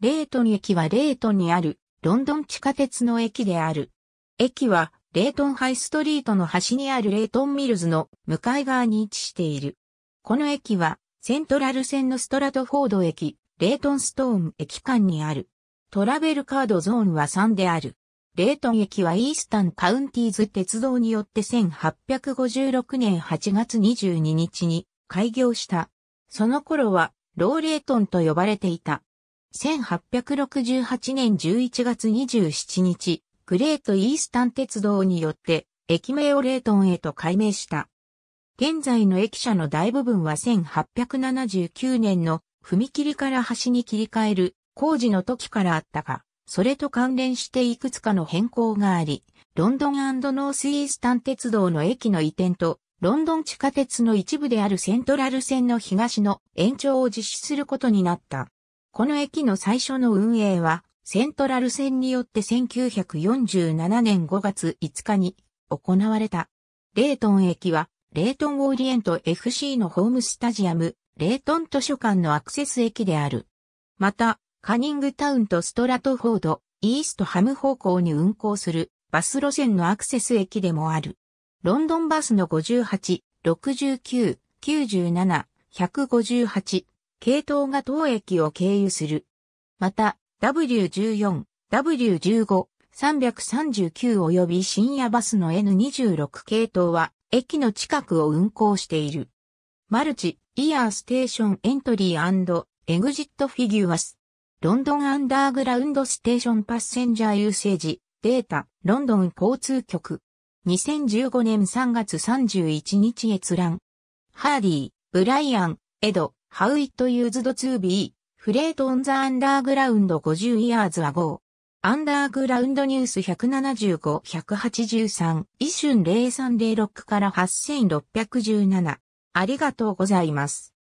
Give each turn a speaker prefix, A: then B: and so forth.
A: レートン駅はレートンにあるロンドン地下鉄の駅である。駅はレートンハイストリートの端にあるレートンミルズの向かい側に位置している。この駅はセントラル線のストラトフォード駅、レートンストーン駅間にある。トラベルカードゾーンは3である。レートン駅はイースタンカウンティーズ鉄道によって1856年8月22日に開業した。その頃はローレートンと呼ばれていた。1868年11月27日、グレートイースタン鉄道によって駅名をレートンへと改名した。現在の駅舎の大部分は1879年の踏切から橋に切り替える工事の時からあったが、それと関連していくつかの変更があり、ロンドンノースイースタン鉄道の駅の移転と、ロンドン地下鉄の一部であるセントラル線の東の延長を実施することになった。この駅の最初の運営は、セントラル線によって1947年5月5日に行われた。レートン駅は、レートンオーリエント FC のホームスタジアム、レートン図書館のアクセス駅である。また、カニングタウンとストラトフォード、イーストハム方向に運行するバス路線のアクセス駅でもある。ロンドンバスの58、69、97、158、系統が当駅を経由する。また、W14、W15、339及び深夜バスの N26 系統は駅の近くを運行している。マルチ、イヤーステーションエントリーエグジットフィギュアス。ロンドンアンダーグラウンドステーションパッセンジャーユーセージ、データ、ロンドン交通局。2015年3月31日閲覧。ハーディー、ブライアン、エド、ハウイットユーズドツービー、フレートオンザアンダーグラウンド50イヤーズアゴー。アンダーグラウンドニュース175-183、一瞬0306から8617。ありがとうございます。